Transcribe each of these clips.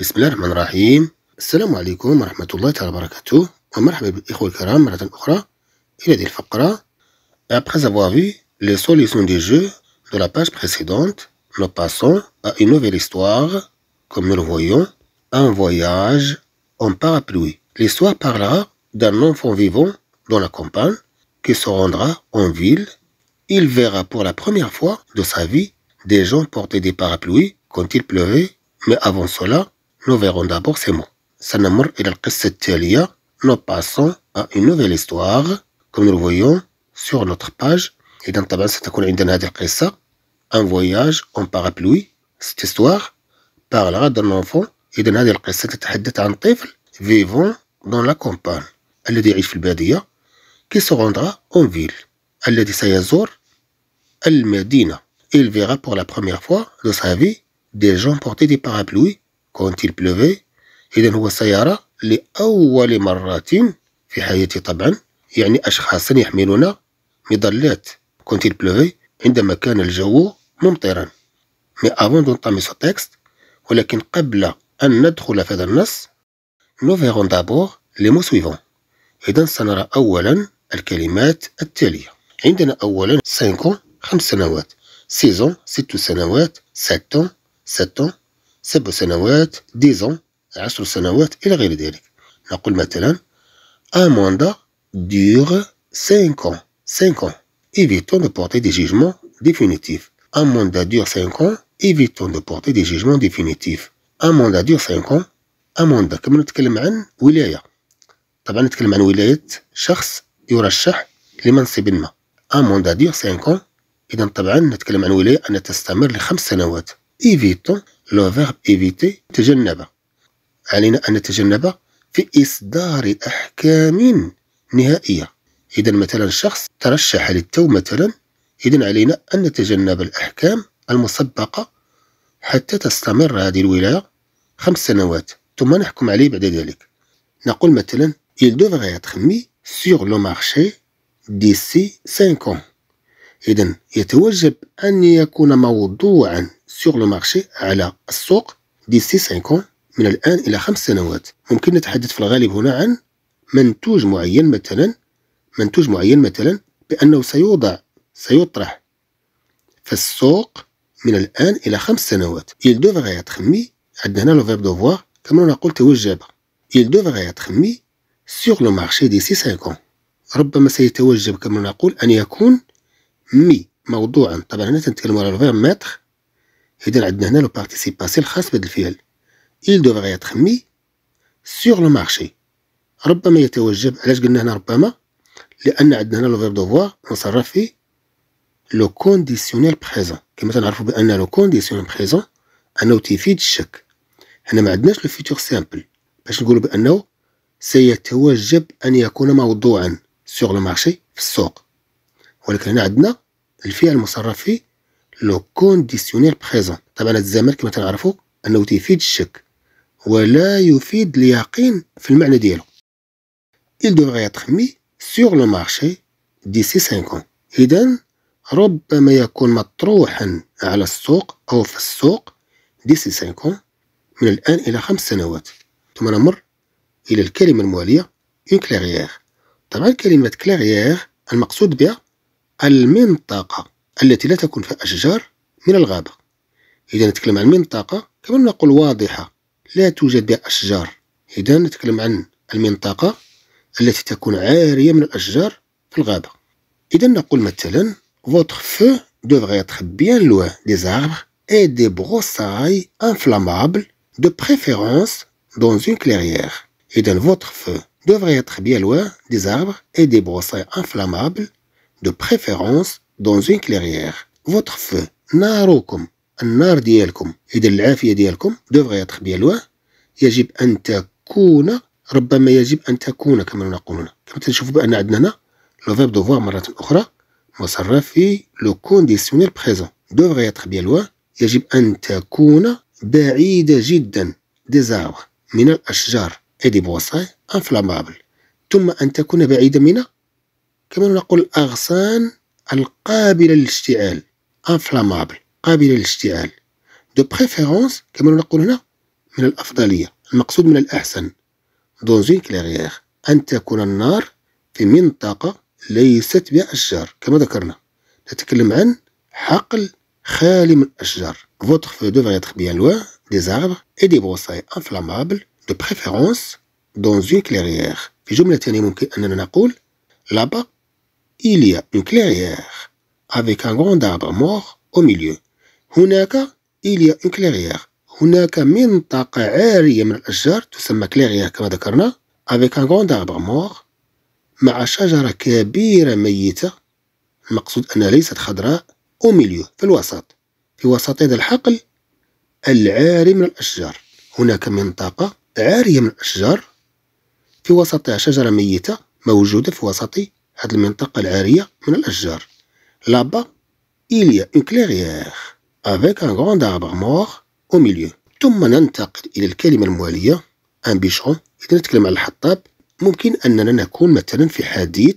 بسم الله الرحمن الرحيم السلام عليكم ورحمة الله تعالى وبركاته ومرحبا بالإخوة الكرام Après avoir vu les solutions des jeux de la page précédente, nous passons à une nouvelle histoire, comme nous le voyons, un voyage en parapluie. L'histoire parlera d'un enfant vivant dans la campagne qui se rendra en ville. Il verra pour la première fois de sa vie des gens porter des parapluies quand il pleuvait, mais avant cela, nous verrons d'abord ces mots. Nous passons à une nouvelle histoire comme nous le voyons sur notre page et dans une Un voyage en parapluie Cette histoire parlera d'un enfant et vivant dans la campagne Elle dirige في qui se rendra en ville Elle al medina. Il verra pour la première fois de sa vie des gens porter des parapluies كونت بلوفي إذا هو سيارة لأول مرة في حياتي طبعا يعني أشخاصا يحملون مظلات كونت بلوفي عندما كان الجو ممطرا مي افون دون طامي تكست ولكن قبل أن ندخل في هذا النص نو فيغون دابور لي مو سويفون إذا سنرى أولا الكلمات التالية عندنا أولا 5 خمس سنوات سيزون ست سنوات ساتون ساتون سبع سنوات ديزون عشر سنوات إلى غير ذلك نقول مثلا أن موندا دور سينكون سينكون إيفيتون دو بورتي دي جيجمون ديفينيتيف أن موندا دور سينكون إيفيتون دو بورتي دي جيجمون ديفينيتيف أن موندا دور سينكون أن موندا كما نتكلم عن ولاية طبعا نتكلم عن ولاية شخص يرشح لمنصب ما أن موندا دور سينكون إذا طبعا نتكلم عن ولاية أن تستمر لخمس سنوات إيفيتون لو فيرب إيفيتي تجنب علينا أن نتجنب في إصدار أحكام نهائية إذا مثلا شخص ترشح للتو مثلا إذا علينا أن نتجنب الأحكام المسبقة حتى تستمر هذه الولاية خمس سنوات ثم نحكم عليه بعد ذلك نقول مثلا il devrait être mis sur le marché d'ici 5 ans إذا يتوجب أن يكون موضوعا سوغ لو مارشي على السوق دي سي سانكون من الآن إلى خمس سنوات ممكن نتحدث في الغالب هنا عن منتوج معين مثلا منتوج معين مثلا بأنه سيوضع سيطرح في السوق من الآن إلى خمس سنوات il devrait être mis عندنا هنا لو فيرب دوفوار كما نقول توجب il devrait être mis sur le marché d'ici 5 ans ربما سيتوجب كما نقول أن يكون مي موضوعا طبعا هنا تنتكلمو على الفيرب ماتر إذا عندنا هنا لو بارتيسيباسي الخاص بهذا الفعل il devrait être mis sur le marché ربما يتوجب علاش قلنا هنا ربما لان عندنا هنا لو فيرب دوفوار نصرف فيه لو كونديسيونيل بريزون كما تنعرفوا بان لو كونديسيونيل بريزون انه تيفيد الشك هنا ما عندناش لو فيتور سامبل باش نقولوا بانه سيتوجب ان يكون موضوعا سيغ لو مارشي في السوق ولكن هنا عندنا الفعل المصرف فيه لو كونديسيونيل بريزون طبعا الزمن كما تنعرفوا انه تيفيد الشك ولا يفيد اليقين في المعنى ديالو il devrait être mis sur le marché d'ici 5 ans اذا ربما يكون مطروحا على السوق او في السوق d'ici 5 من الان الى خمس سنوات ثم نمر الى الكلمه المواليه une clairière طبعا كلمه clairière المقصود بها المنطقة التي لا تكون فيها أشجار من الغابة إذا نتكلم عن منطقة كما نقول واضحة لا توجد بها أشجار إذا نتكلم عن المنطقة التي تكون عارية من الأشجار في الغابة إذا نقول مثلا Votre feu devrait être bien loin des arbres et des broussailles inflammables, de préférence dans une clairière. إذا votre feu devrait être bien loin des arbres et des broussailles inflammables de préférence dans une clairière. Votre feu, ناركم النار ديالكم إذا العافية ديالكم دوفغي يطخ بيان يجب أن تكون ربما يجب أن تكون كما نقولون كما تنشوفوا بأن عندنا هنا لو فيرب دوفوار مرة أخرى مصرف في لو كونديسيونيل بريزون دوفغي يطخ بيان يجب أن تكون بعيدة جدا ديزاغ من الأشجار إي دي بواساي انفلامابل ثم أن تكون بعيدة من كما نقول الأغصان القابلة للاشتعال انفلامابل قابلة للاشتعال دو بريفيرونس كما نقول هنا من الأفضلية المقصود من الأحسن دون زين كليغيغ أن تكون النار في منطقة ليست بأشجار كما ذكرنا نتكلم عن حقل خالي من الأشجار فوتر فو devrait être بيان لوا دي arbres إي دي بروساي انفلامابل دو بريفيرونس دون زين كليغيغ في جملة ثانية يعني ممكن أننا نقول la il y a une clairière avec un grand arbre mort au milieu. هناك il y a une clairière. هناك منطقة عارية من الأشجار تسمى clairière كما ذكرنا avec un grand arbre mort مع شجرة كبيرة ميتة المقصود أنها ليست خضراء au milieu في الوسط في وسط هذا الحقل العاري من الأشجار هناك منطقة عارية من الأشجار في وسطها شجرة ميتة موجودة في وسط هاد المنطقة العارية من الأشجار لابا إليا اون كليغيغ افيك ان غوند أربغ موغ او ميليو ثم ننتقل إلى الكلمة الموالية ان بيشرون إذا نتكلم على الحطاب ممكن أننا نكون مثلا في حديث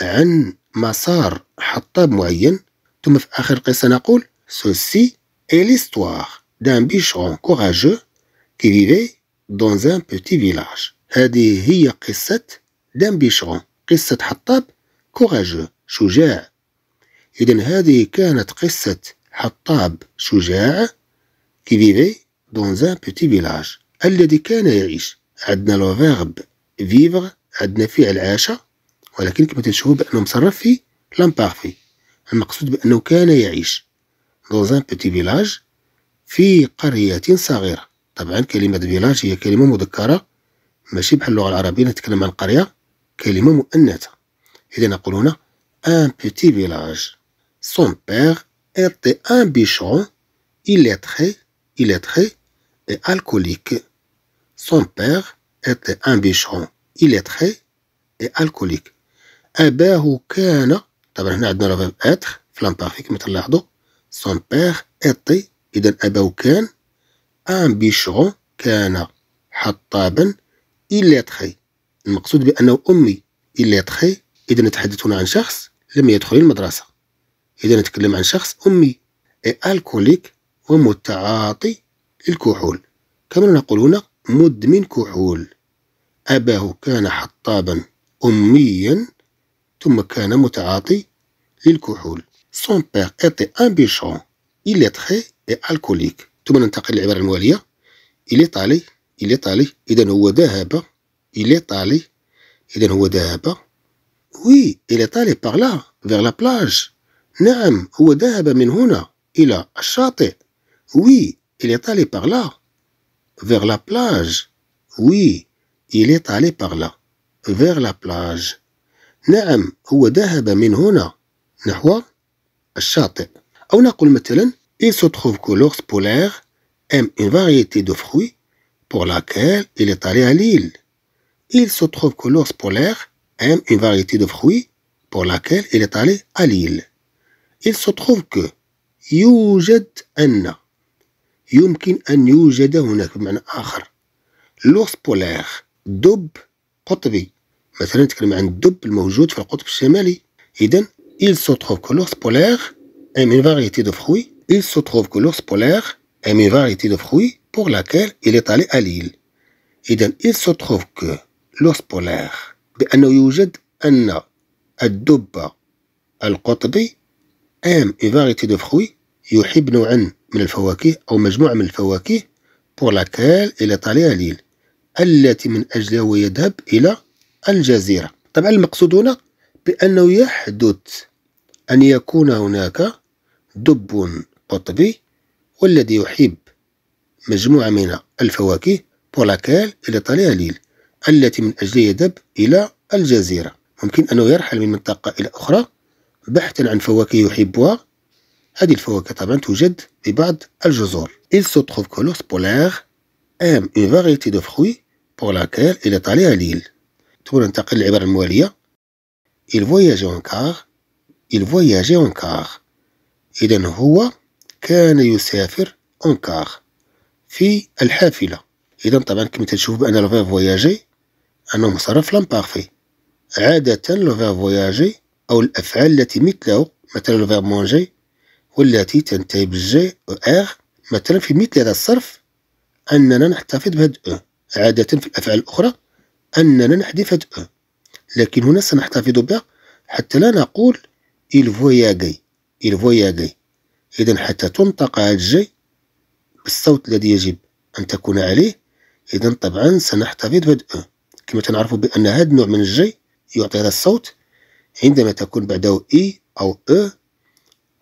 عن مسار حطاب معين ثم في آخر القصة نقول سوسي اي ليستوار دان بيشرون كوراجو كي فيفي دون ان بوتي فيلاج هذه هي قصة دان بيشرون قصة حطاب كوراجو شجاع إذا هذه كانت قصة حطاب شجاع كي فيفي دون ان بوتي فيلاج الذي كان يعيش عندنا لو فيرب فيفر عندنا فعل عاش ولكن كما تشوفوا بأنه مصرف في لامبارفي المقصود بأنه كان يعيش دون ان بوتي فيلاج في قرية صغيرة طبعا كلمة فيلاج هي كلمة مذكرة ماشي بحال اللغة العربية نتكلم عن قرية كلمة مؤنثة إذا يقولون un petit village son père était un bichon illettré illettré et alcoolique son père était un bichon illettré et alcoolique أباه كان طبعا هنا عندنا لافيرب اتر في لامبارفي كما تلاحظوا سون بير إيتي إذا أباه كان ان بيشون كان حطابا تخي المقصود بأنه أمي إلا يضحي إذا نتحدث هنا عن شخص لم يدخل المدرسة إذا نتكلم عن شخص أمي أي الكوليك ومتعاطي للكحول كما نقول هنا مدمن كحول أباه كان حطابا أميا ثم كان متعاطي للكحول Son père était un bichon illettré et alcoolique ثم ننتقل للعبارة الموالية طالي إلي طالي إذا هو ذهب إلي طالي إذا هو ذهب وي إلي طالي بارلا فيغ لا بلاج نعم هو ذهب من هنا إلى الشاطئ وي إلي طالي بارلا فيغ لا بلاج وي إلي طالي بارلا فيغ لا بلاج نعم هو ذهب من هنا نحو الشاطئ أو نقول مثلا إل سو تخوف كولوغ سبولاغ أم aime une دو de fruits pour laquelle il est allé à l'île. Il se trouve que l'ours polaire aime une variété de fruits pour laquelle il est allé à l'île. Il se trouve que يوجد أن يمكن أن يوجد هناك بمعنى آخر لورس بولير دب قطبي نتكلم عن الدب الموجود في القطب الشمالي il se trouve que l'ours polaire aime une variété de fruits il se trouve que l'ours polaire aime une variété de fruits pour laquelle il est allé à l'île. إذن il se trouve que لوس بولار بأنه يوجد أن الدب القطبي ام إيفاريتي فاريتي دو فخوي يحب نوعا من الفواكه أو مجموعة من الفواكه بور لاكال إلى طاليا ليل التي من أجلها هو يذهب إلى الجزيرة طبعا المقصود هنا بأنه يحدث أن يكون هناك دب قطبي والذي يحب مجموعة من الفواكه بور لاكال إلى طاليا ليل التي من أجلها يذهب إلى الجزيرة ممكن أنه يرحل من منطقة إلى أخرى بحثا عن فواكه يحبها هذه الفواكه طبعا توجد في بعض الجزر Il se trouve que l'ours polaire aime une variété de fruits pour laquelle il est allé à للعبارة الموالية Il voyageait en car Il voyageait en car إذا هو كان يسافر en car في الحافلة إذا طبعا كما تشوف بأن الفيرب فواياجي أنه مصرف لامبارفي عادة لو فوياجي أو الأفعال التي مثله مثلا لو مونجي والتي تنتهي بالجي أو آر مثلا في مثل هذا الصرف أننا نحتفظ بهاد أو عادة في الأفعال الأخرى أننا نحذف هاد أو لكن هنا سنحتفظ بها حتى لا نقول إل فوياجي إل فوياجي إذا حتى تنطق هاد جي بالصوت الذي يجب أن تكون عليه إذا طبعا سنحتفظ بهاد أو كما تنعرفوا بأن هذا النوع من الجي يعطي هذا الصوت عندما تكون بعده إي e أو أو e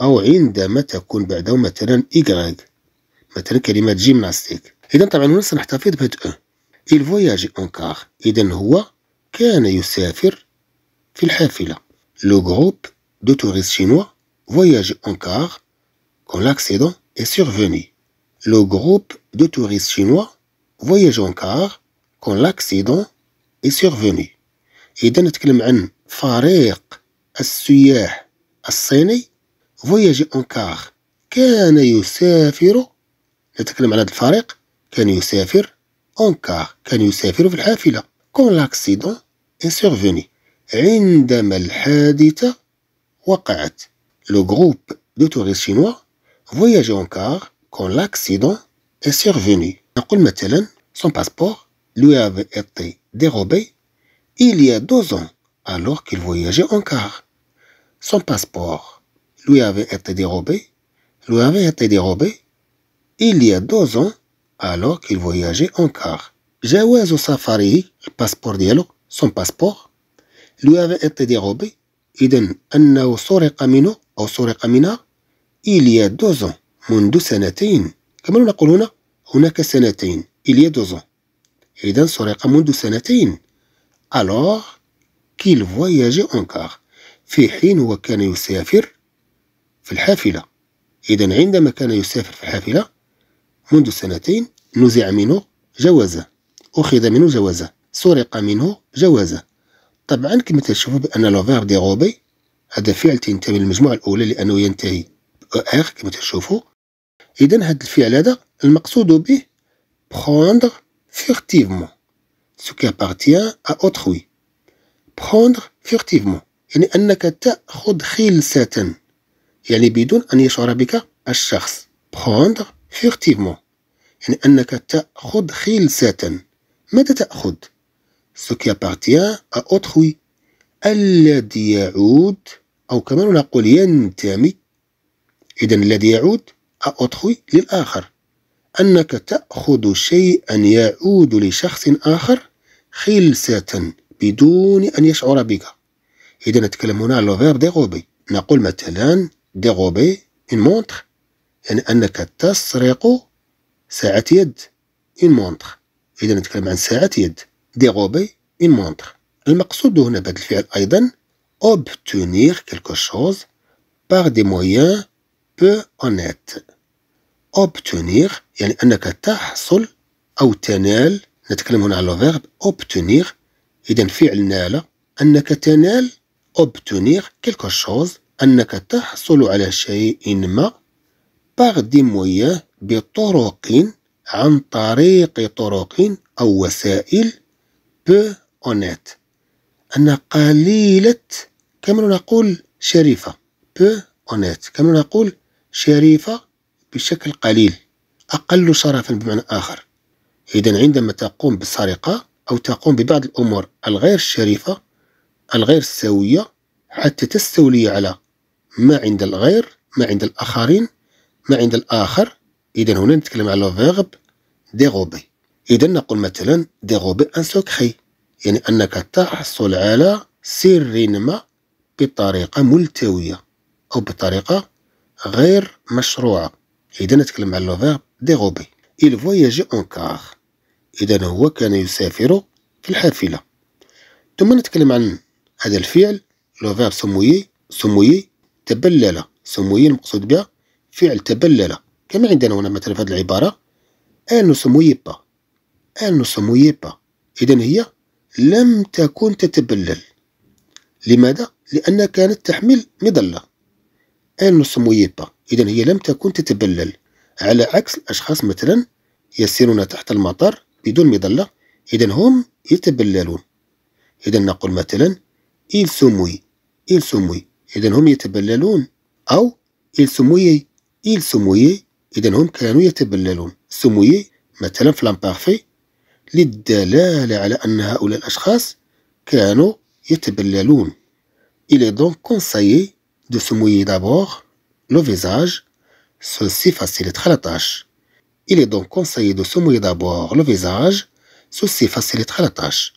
أو عندما تكون بعده مثلا إيكغيك مثلا كلمة جيمناستيك إذا طبعا هنا سنحتفظ بهاد أو إل فواياجي أون كار إذا هو كان يسافر في الحافلة لو جروب دو توريست شينوا فواياجي اون كار كون لاكسيدون اي survenu. لو groupe دو توريست شينوا voyage اون كار كون لاكسيدون سيغفوني إذا نتكلم عن فريق السياح الصيني فوياجي اون كار كان يسافر نتكلم عن هذا الفريق كان يسافر اون كار كان يسافر في الحافلة كون لاكسيدون اي سيغفوني عندما الحادثة وقعت لو جروب دو توريست شينوا فوياجي اون كار كون لاكسيدون اي سيغفوني نقول مثلا سون باسبور لو اي ايتي dérobé il y a deux ans, alors qu'il voyageait en car. Son passeport lui avait été dérobé, lui avait été dérobé il y a deux ans, alors qu'il voyageait en car. au Safari, le passeport dialogue, son passeport, lui avait été dérobé. il y a deux ans il y a deux ans إذا سرق منذ سنتين ألوغ كيل فواياجي أونكار في حين هو كان يسافر في الحافلة إذا عندما كان يسافر في الحافلة منذ سنتين نزع منه جوازه أخذ منه جوازه سرق منه جوازه طبعا كما تشوفوا بأن لو فيرب غوبي هذا فعل تنتمي للمجموعة الأولى لأنه ينتهي بأخ كما تشوفوا إذا هذا الفعل هذا المقصود به بخوندر furtivement ce qui appartient à autrui. Prendre furtivement يعني أنك تأخذ خلسة يعني بدون أن يشعر بك الشخص prendre furtivement يعني أنك تأخذ خلسة ماذا تأخذ؟ ce qui appartient à autrui الذي يعود أو كما نقول ينتمي إذا الذي يعود à autrui للآخر أنك تأخذ شيئا يعود لشخص آخر خلسة بدون أن يشعر بك إذا نتكلم هنا على الفير ديغوبي نقول مثلا ديغوبي إن مونتخ يعني أنك تسرق ساعة يد إن مونتخ إذا نتكلم عن ساعة يد ديغوبي إن مونتخ المقصود هنا بهذا الفعل أيضا obtenir quelque chose par des moyens peu honnêtes obtenir يعني أنك تحصل أو تنال نتكلم هنا على الفيرب obtenir إذا فعل نال أنك تنال obtenir quelque chose أنك تحصل على شيء ما par des moyens بطرق عن طريق طرق أو وسائل peu honnête أن قليلة كما نقول شريفة peu honnête كما نقول شريفة بشكل قليل أقل شرفا بمعنى آخر إذا عندما تقوم بالسرقة أو تقوم ببعض الأمور الغير الشريفة الغير سوية حتى تستولي على ما عند الغير ما عند الآخرين ما عند الآخر إذا هنا نتكلم على فيرب ديغوبي إذا نقول مثلا ديغوبي أن سوكخي يعني أنك تحصل على سر ما بطريقة ملتوية أو بطريقة غير مشروعة إذا نتكلم على لو فيرب ديغوبي إل فواياجي أون كار إذا هو كان يسافر في الحافلة ثم نتكلم عن هذا الفعل لو فيرب سموي سموي تبلل سموي المقصود بها فعل تبلل كما عندنا هنا مثلا في هذه العبارة أن سموي با أن سموي با إذا هي لم تكن تتبلل لماذا؟ لأنها كانت تحمل مظلة أن سموي با إذا هي لم تكن تتبلل على عكس الأشخاص مثلا يسيرون تحت المطر بدون مظلة إذا هم يتبللون إذا نقول مثلا إل سوموي إل سوموي إذا هم يتبللون أو إل se إل il إذا هم كانوا يتبللون se مثلا في لامبارفي للدلالة على أن هؤلاء الأشخاص كانوا يتبللون إلي دونك كونسايي دو de دابور le visage sont si faciles la tâche. Il est donc conseillé de se mouiller d'abord le visage سوسي فاصل 13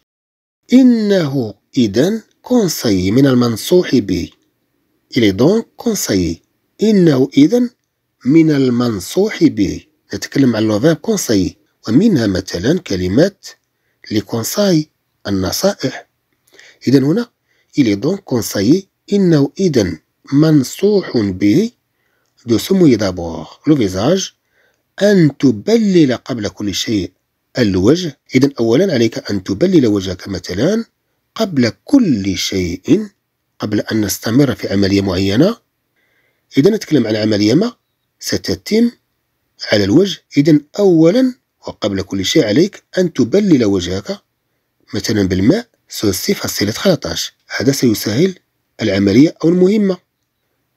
إنه إذن كونسي من المنصوح به إلي دونك كونسي إنه إذن من المنصوح به نتكلم عن لوفاب كونسي ومنها مثلا كلمة لي كونساي النصائح إذن هنا إلي دونك كونسي إنه إذن منصوح به de se mouiller d'abord le visage أن تبلل قبل كل شيء الوجه إذا أولا عليك أن تبلل وجهك مثلا قبل كل شيء قبل أن نستمر في عملية معينة إذا نتكلم عن عملية ما ستتم على الوجه إذا أولا وقبل كل شيء عليك أن تبلل وجهك مثلا بالماء سوسي فاصلة 13 هذا سيسهل العملية أو المهمة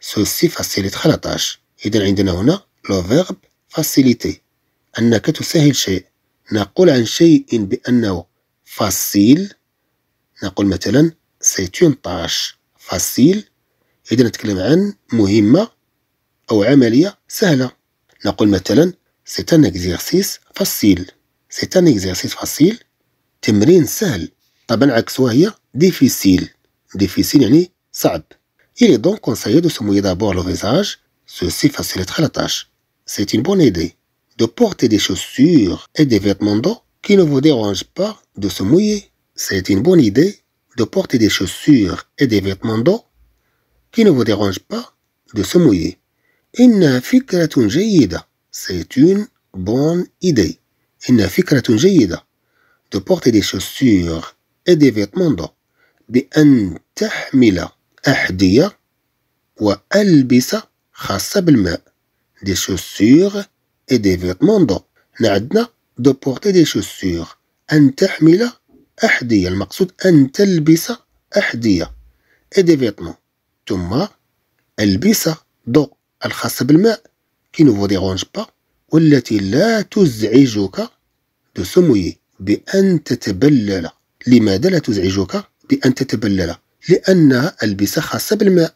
سوسي فاصلة 13 إذا عندنا هنا لو فيرب فاسيليتي أنك تسهل شيء نقول عن شيء بأنه فاسيل نقول مثلا سي اون طاش فاسيل إذا نتكلم عن مهمة أو عملية سهلة نقول مثلا سي ان اكزيرسيس فاسيل سي ان اكزيرسيس فاسيل تمرين سهل طبعا عكسها هي ديفيسيل ديفيسيل يعني صعب إلي دونك donc دو de دابور لو فيزاج Ceci facilitera la tâche. C'est une bonne idée de porter des chaussures et des vêtements d'eau qui ne vous dérangent pas de se mouiller. C'est une bonne idée de porter des chaussures et des vêtements d'eau qui ne vous dérangent pas de se mouiller. Une la jayida. C'est une bonne idée. une la jayida. De porter des chaussures et des vêtements d'eau. بأن خاصة بالماء دي شوسور اي دي فيتمون دو هنا عندنا دو بورتي دي شوسور أن تحمل أحذية المقصود أن تلبس أحذية اي دي فيتمون ثم ألبسة دو الخاصة بالماء كي نو ديغونج با والتي لا تزعجك دو سموي بأن تتبلل لماذا لا تزعجك بأن تتبلل لأنها ألبسة خاصة بالماء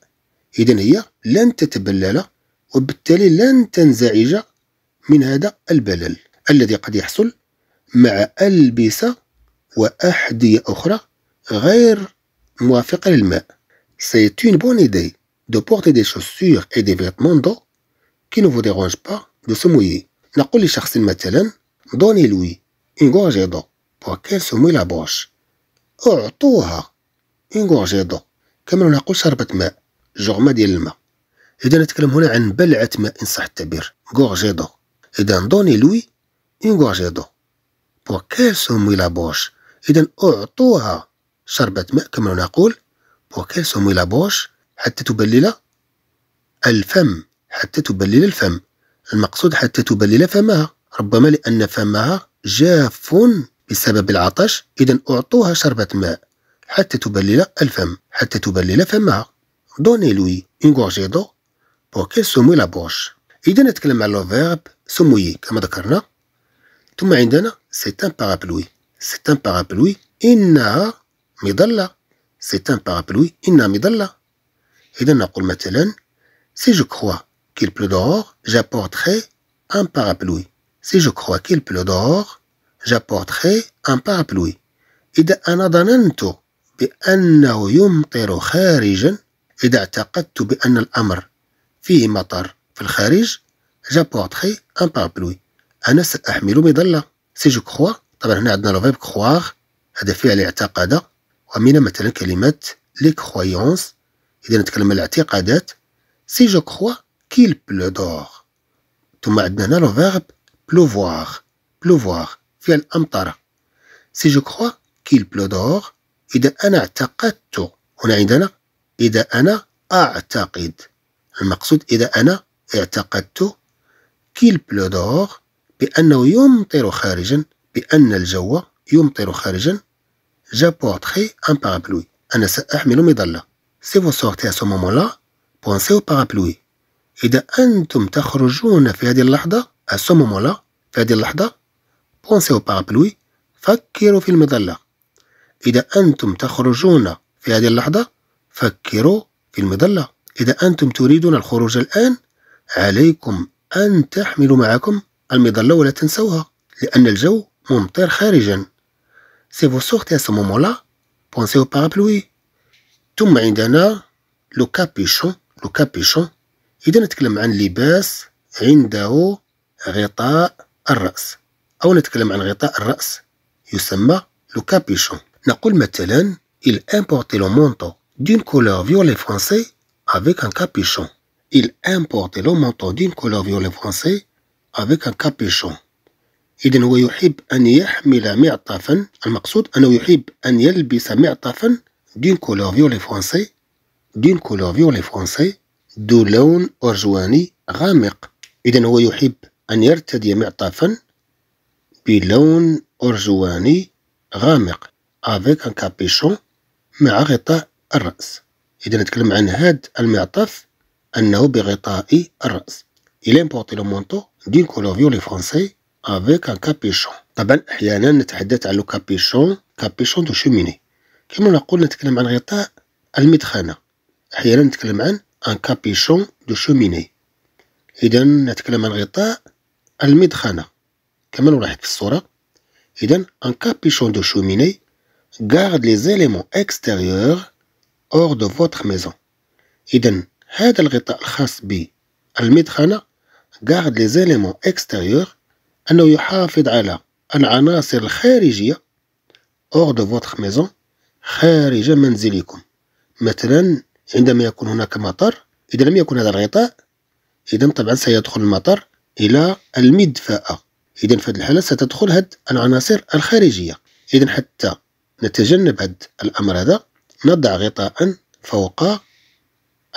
إذا هي لن تتبلل وبالتالي لن تنزعج من هذا البلل الذي قد يحصل مع ألبسة وأحذية أخرى غير موافقة للماء. C'est une bonne idée de porter des chaussures et des vêtements d'eau qui ne vous dérangent pas de se mouiller. نقول لشخص مثلا دوني لوي une gorgée d'eau pour qu'elle se mouille la bouche. اعطوها une gorgée d'eau كما نقول شربة ماء جرعة ديال الماء إذا نتكلم هنا عن بلعة ماء إن صح التعبير غورجي دو إذا دوني لوي إن غورجي دو بوغ كيل سوموي لا بوش إذا أعطوها شربة ماء كما نقول بوغ كيل سوموي لا بوش حتى تبلل الفم حتى تبلل الفم المقصود حتى تبلل فمها ربما لأن فمها جاف بسبب العطش إذا أعطوها شربة ماء حتى تبلل الفم حتى تبلل فمها donnez-lui une gorgée d'eau pour qu'elle se mouille la bouche. Il donne le verbe se mouiller, comme d'accord, Tu Tout le monde, c'est un parapluie. C'est un parapluie, inna midalla. C'est un parapluie, inna midalla. Et donne pour si je crois qu'il pleut dehors, j'apporterai un parapluie. Si je crois qu'il pleut dehors, j'apporterai un parapluie. Et de anadanento, bi anna yumtiru إذا اعتقدت بأن الأمر فيه مطر في الخارج جابورتخي أن بابلوي أنا سأحمل مظلة سي جو كخوا طبعا هنا عندنا لو فيرب كخواغ هذا فعل اعتقد ومن مثلا كلمة لي كخويونس إذا نتكلم على الاعتقادات سي جو كخوا كيل بلو دور ثم عندنا هنا لو فيرب بلوفواغ بلوفواغ فعل الأمطرة سي جو كخوا كيل بلو دور إذا أنا اعتقدت هنا عندنا إذا أنا أعتقد المقصود إذا أنا اعتقدت كيل بلودور بأنه يمطر خارجا بأن الجو يمطر خارجا جابورتخي أن بارابلوي أنا سأحمل مظلة سي فو سورتي أسو مومون لا بونسي او بارابلوي إذا أنتم تخرجون في هذه اللحظة أسو مومون لا في هذه اللحظة بونسي او بارابلوي فكروا في المظلة إذا أنتم تخرجون في هذه اللحظة فكروا في المظلة إذا أنتم تريدون الخروج الآن عليكم أن تحملوا معكم المظلة ولا تنسوها لأن الجو ممطر خارجا سي فو سوغتي à ce moment-là pensez au parapluie ثم عندنا لو كابيشون لو كابيشون إذا نتكلم عن لباس عنده غطاء الرأس أو نتكلم عن غطاء الرأس يسمى لو كابيشون نقول مثلا إل أمبورتي لو manteau D'une couleur violette française avec un capuchon. Il importe l'homme entendu une couleur violette française avec un capuchon. Il ne veut y hab an yah mila m'etafen. Le but est de ne pas hab an yel bis m'etafen d'une couleur violette française. D'une couleur violette française de laone orjwani ramak. Il ne veut y hab an yart di m'etafen bilone orjwani ramak avec un capuchon. Mais arrêta الرأس إذا نتكلم عن هاد المعطف أنه بغطاء الرأس إلي importe لو manteau دين couleur لي فرونسي افيك ان كابيشون طبعا أحيانا نتحدث لو كابيشون كابيشون دو شوميني كما نقول نتكلم عن غطاء المدخنة أحيانا نتكلم عن ان كابيشون دو شوميني إذا نتكلم عن غطاء المدخنة كما نلاحظ في الصورة إذا ان كابيشون دو شوميني garde les éléments extérieurs hors de votre maison. إذا هذا الغطاء الخاص بالمدخنة قاعد لي زيليمون اكستيريور أنه يحافظ على العناصر الخارجية hors de votre maison خارج منزلكم مثلا عندما يكون هناك مطر إذا لم يكن هذا الغطاء إذا طبعا سيدخل المطر إلى المدفأة إذا في هذه الحالة ستدخل هاد العناصر الخارجية إذا حتى نتجنب هاد الأمر هذا نضع غطاء فوق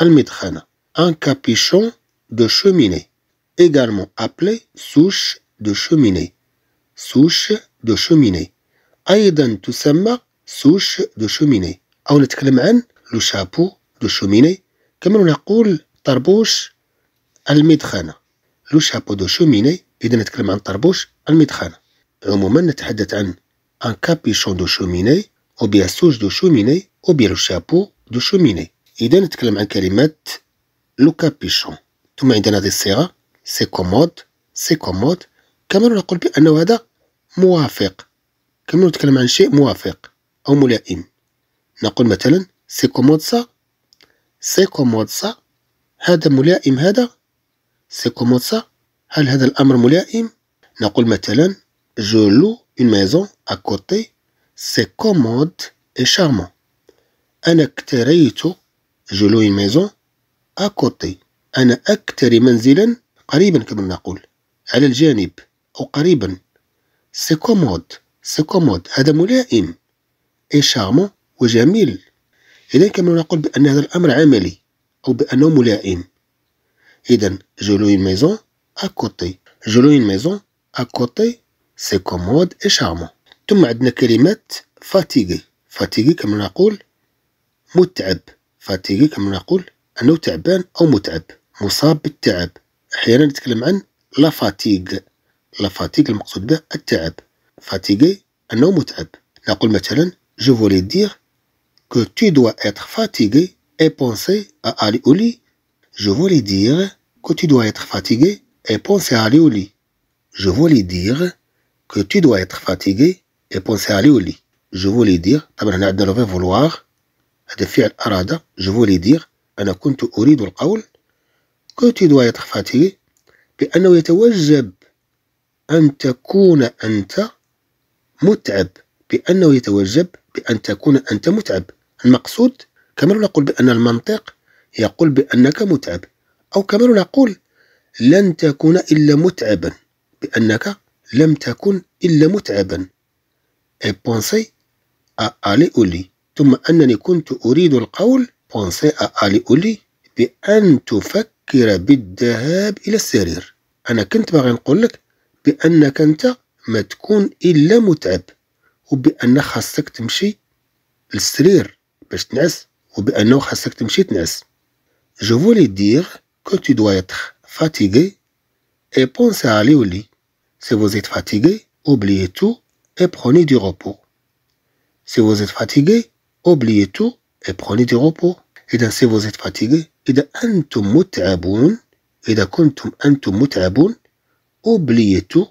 المدخنة un capuchon de cheminée également appelé souche de cheminée souche de cheminée أيضا تسمى سوش دو شوميني أو نتكلم عن لو شابو دو شوميني كما نقول طربوش المدخنة لو شابو دو شوميني إذا نتكلم عن طربوش المدخنة عموما نتحدث عن ان كابيشون دو شوميني ou bien souche de cheminée ou bien le chapeau إذا نتكلم عن كلمات لو كابيشون ثم عندنا هذه الصيغة سي كومود سي كومود كما نقول بأنه هذا موافق كما نتكلم عن شيء موافق أو ملائم نقول مثلا سي كومود سا سي كومود سا هذا ملائم هذا سي كومود سا هل هذا الأمر ملائم نقول مثلا جو لو اون ميزون كوتي سي كومود اي شارمون أنا اكتريت جلو الميزون أكوتي أنا أكتري منزلا قريبا كما نقول على الجانب أو قريبا سي كومود سي كومود هذا ملائم اي شارمون وجميل إذا كما نقول بأن هذا الأمر عملي أو بأنه ملائم إذا جلو الميزون أكوتي جلو الميزون أكوتي سي كومود اي شارمون ثم عندنا كلمة فاتيغي فاتيغي كما نقول متعب فاتيغي كما نقول أنه تعبان أو متعب مصاب بالتعب أحيانا نتكلم عن لا فاتيغ لا فاتيغ المقصود به التعب فاتيغي أنه متعب نقول مثلا je voulais dire que tu dois être fatigué et penser à aller au lit. Je voulais dire que tu dois être fatigué et penser à aller au lit. Je voulais dire que tu dois être fatigué اي بونسي عليه ولي جو فولي دير طبعا هنا عندنا لو في فولواغ هذا فعل أراد جو فولي دير أنا كنت أريد القول كنت دوا يتخفاتي بأنه يتوجب أن تكون أنت متعب بأنه يتوجب بأن تكون أنت متعب المقصود كما نقول بأن المنطق يقول بأنك متعب أو كما نقول لن تكون إلا متعبا بأنك لم تكن إلا متعبا اي بونسي ا الي اولي ثم أنني كنت أريد القول بونسي ا الي اولي بأن تفكر بالذهاب إلى السرير أنا كنت باغي نقول لك بأنك أنت ما تكون إلا متعب وبأن خاصك تمشي للسرير باش تنعس وبأنه خاصك تمشي تنعس جو فولي دير كو تو دوا ايتر فاتيغي اي بونسي ا الي اولي سي فوزيت vous êtes et prenez du repos. Si vous êtes fatigué, oubliez tout et prenez du repos. إذا si vous êtes إذا أنتم متعبون إذا كنتم أنتم متعبون أوبليتو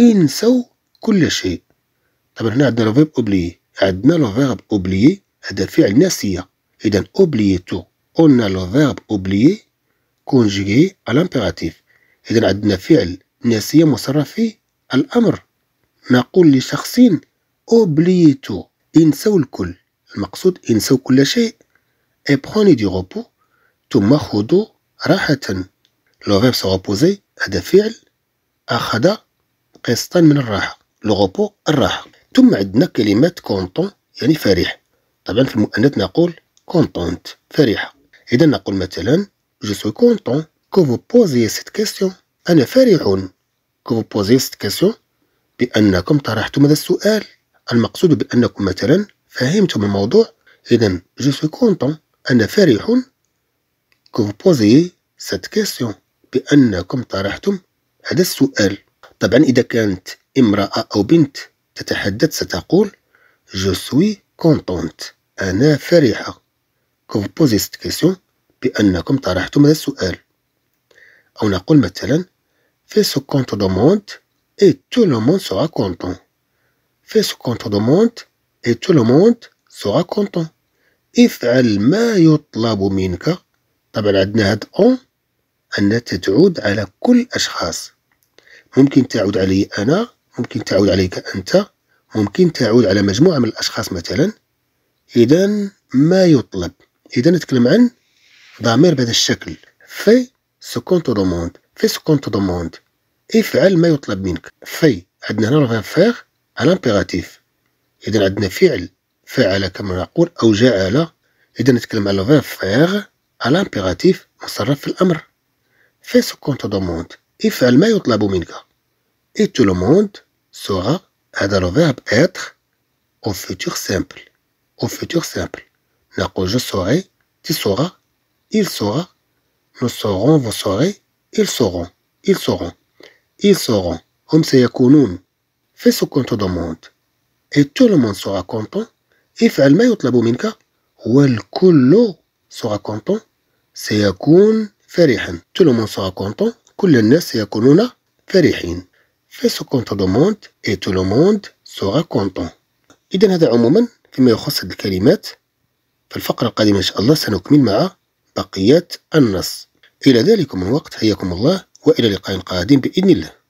انسوا كل شيء طبعا هنا عندنا لو فيرب اوبليي عندنا لو فيرب اوبليي هذا فعل ناسيه اذا أوبليتو قلنا لو فيرب اوبليي كونجيغي على الامبيراتيف اذا عندنا فعل ناسيه مصرف في الامر نقول لشخص اوبليتو انسوا الكل المقصود انسوا كل شيء اي بروني دي غوبو ثم خذوا راحة لو فيرب سو غوبوزي هذا فعل أخذ قسطا من الراحة لو غوبو الراحة ثم عندنا كلمة كونتون يعني فرح طبعا في المؤنث نقول كونتونت فرحة إذا نقول مثلا جو سو كونتون كو فو بوزي سيت كيستيون أنا فرح كو فو بوزي سيت كيستيون بأنكم طرحتم هذا السؤال المقصود بأنكم مثلا فهمتم الموضوع إذا جو سوي كونتون أنا فرح كو بوزي سات كيسيون بأنكم طرحتم هذا السؤال طبعا إذا كانت امرأة أو بنت تتحدث ستقول جو سوي كونتونت أنا فرحة كو بوزي سات كيسيون بأنكم طرحتم هذا السؤال أو نقول مثلا في سو كونت دوموند et tout le monde sera content. Fais ce qu'on te demande et tout le monde sera content. افعل ما يطلب منك طبعا عندنا هاد اون أنها تعود على كل الأشخاص ممكن تعود علي أنا ممكن تعود عليك أنت ممكن تعود على مجموعة من الأشخاص مثلا إذا ما يطلب إذا نتكلم عن ضمير بهذا الشكل في سكون تو دوموند في سكون تو دوموند افعل ما يطلب منك في عندنا هنا نغير فيغ على امبيراتيف اذا عندنا فعل فعل كما نقول او جعل اذا نتكلم على فيغ فيغ على امبيراتيف مصرف في الامر في سو كونت دوموند افعل ما يطلب منك اي تو لو موند سورا هذا لو فيرب اتر او فيتور سامبل او فيتور سامبل نقول جو سوري تي سورا il sera nous serons vous serez ils sauront ils sauront Ils sauront, hommes سيكونون. Fais ce qu'on te demande. Et tout le monde sera content. افعل ما يطلب منك والكل sera content. سيكون فرحا. Tout le monde sera content. كل الناس سيكونون فرحين. Fais ce qu'on te demande et tout le monde sera content. إذا هذا عموما فيما يخص الكلمات في الفقرة القادمة إن شاء الله سنكمل مع بقية النص إلى ذلك من وقت حياكم الله وإلى لقاء قادم بإذن الله